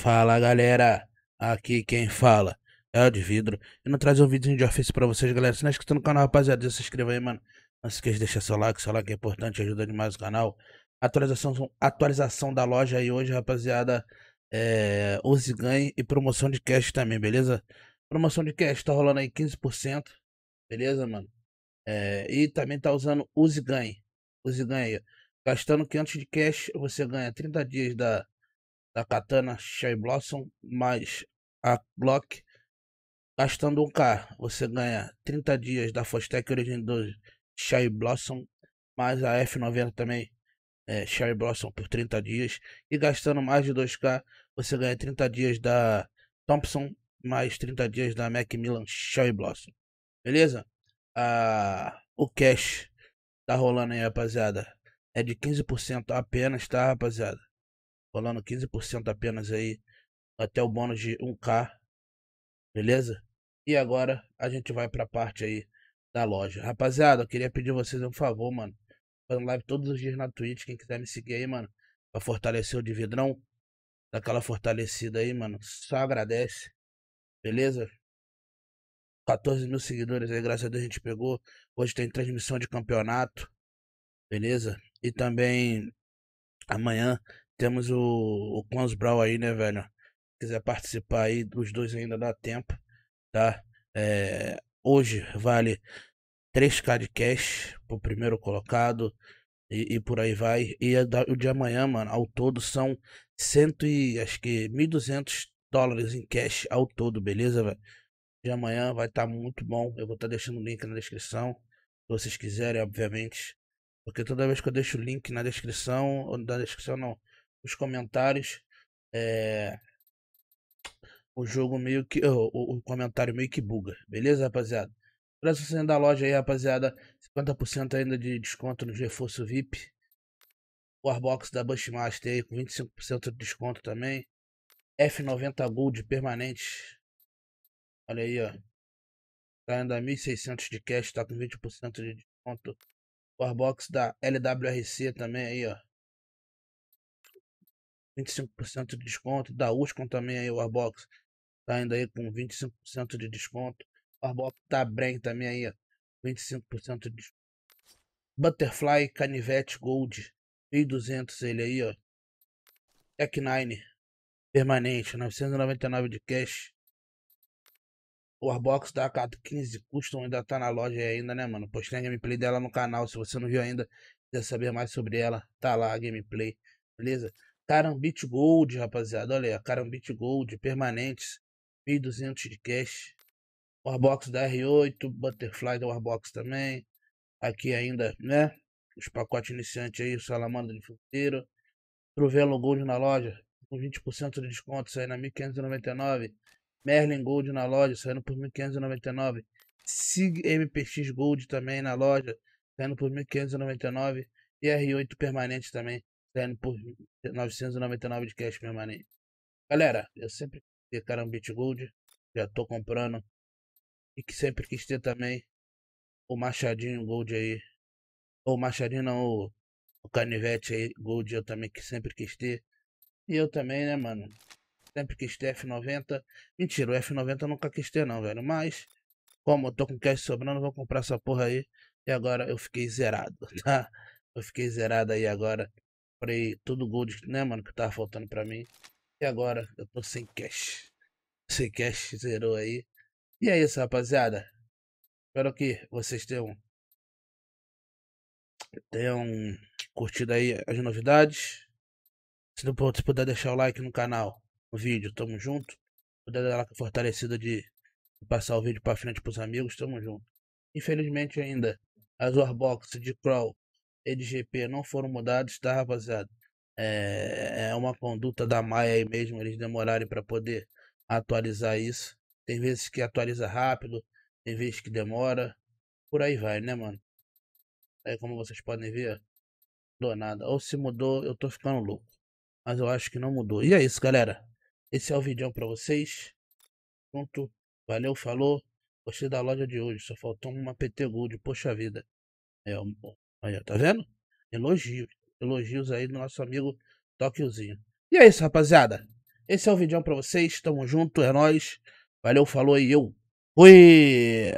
Fala galera, aqui quem fala é o de vidro. Eu não trazer um vídeo de office pra vocês, galera. Se não é inscrito no canal, rapaziada, já se inscreva aí, mano. Não se esqueça de deixar seu like, seu like é importante, ajuda demais o canal. Atualização, atualização da loja aí hoje, rapaziada. É, use ganhe e promoção de cash também, beleza? Promoção de cash tá rolando aí 15%, beleza, mano? É, e também tá usando use ganhe. Use ganhe. Gastando 500 de cash, você ganha 30 dias da da Katana Shy Blossom mais a Glock. Gastando 1 k você ganha 30 dias da Fostec Origin 2 Shy Blossom, mais a F90 também, é, Shy Blossom por 30 dias. E gastando mais de 2K, você ganha 30 dias da Thompson, mais 30 dias da Macmillan Shy Blossom. Beleza? Ah, o cash tá rolando aí, rapaziada. É de 15% apenas, tá, rapaziada? rolando 15% apenas aí até o bônus de 1k, beleza? E agora a gente vai pra parte aí da loja. Rapaziada, eu queria pedir vocês um favor, mano. Fazendo live todos os dias na Twitch, quem quiser me seguir aí, mano, pra fortalecer o de vidrão, daquela fortalecida aí, mano, só agradece, beleza? 14 mil seguidores aí, graças a Deus a gente pegou. Hoje tem transmissão de campeonato, beleza? E também amanhã temos o, o Clãs Brawl aí, né, velho? Se quiser participar aí, os dois ainda dá tempo, tá? É, hoje vale 3k de cash pro primeiro colocado e, e por aí vai. E é o de amanhã, mano, ao todo são 100 e acho que 1.200 dólares em cash ao todo, beleza, velho? De amanhã vai estar tá muito bom. Eu vou estar tá deixando o link na descrição, se vocês quiserem, obviamente. Porque toda vez que eu deixo o link na descrição, ou na descrição não, os comentários. É... O jogo meio que. Oh, o, comentário meio que buga, beleza, rapaziada? Preço saindo da loja aí, rapaziada. 50% ainda de desconto no reforço VIP. Warbox da Bushmaster aí com 25% de desconto também. F90 Gold permanente. Olha aí, ó. Tá ainda 1.600 de cash, tá com 20% de desconto. Warbox da LWRC também aí, ó. 25% de desconto. Da Uscom também aí, o arbox tá indo aí com 25% de desconto. O Warbox da tá Brand também aí, 25% de desconto. Butterfly Canivete Gold 1200 ele aí, ó. Tech 9 permanente, 999 de cash. O arbox da AK15 Custom ainda tá na loja ainda, né, mano? Postei a gameplay dela no canal. Se você não viu ainda, quer saber mais sobre ela, tá lá a gameplay, beleza? Carambit Gold, rapaziada. Olha aí, Carambit Gold, permanentes, 1.200 de cash. Warbox da R8, Butterfly da Warbox também. Aqui ainda, né? Os pacotes iniciantes aí, o Salamandra de Fruteiro. Truvelo Gold na loja, com 20% de desconto, saindo a 1.599. Merlin Gold na loja, saindo por 1.599. SIG MPX Gold também na loja, saindo por 1.599. E R8 permanente também, Saindo por 999 de cash permanente. Galera, eu sempre quis ter Carambit Gold. Já tô comprando. E que sempre quis ter também o Machadinho Gold aí. Ou Machadinho não, o, o Canivete aí, Gold eu também que sempre quis ter. E eu também, né, mano? Sempre quis ter F90. Mentira, o F90 eu nunca quis ter não, velho. Mas, como eu tô com cash sobrando, vou comprar essa porra aí. E agora eu fiquei zerado, tá? Eu fiquei zerado aí agora. Comprei tudo o gold, né, mano, que tava faltando pra mim. E agora eu tô sem cash. Sem cash zerou aí. E é isso, rapaziada. Espero que vocês tenham tenham curtido aí as novidades. Se não se puder deixar o like no canal, no vídeo, tamo junto. Se puder dar uma fortalecida de passar o vídeo pra frente pros amigos, tamo junto. Infelizmente ainda, as Warbox de Crawl LGP não foram mudados, tá, rapaziada? É, é uma conduta da Maia aí mesmo, eles demorarem para poder atualizar isso. Tem vezes que atualiza rápido, tem vezes que demora. Por aí vai, né, mano? É como vocês podem ver, do nada. Ou se mudou, eu tô ficando louco. Mas eu acho que não mudou. E é isso, galera. Esse é o vídeo para vocês. Pronto. Valeu, falou. Gostei da loja de hoje. Só faltou uma PT Gold. Poxa vida. É, Aí, tá vendo? Elogios. Elogios aí do nosso amigo Tóquiozinho. E é isso, rapaziada. Esse é o vídeo pra vocês. Tamo junto, é nóis. Valeu, falou e eu. Fui!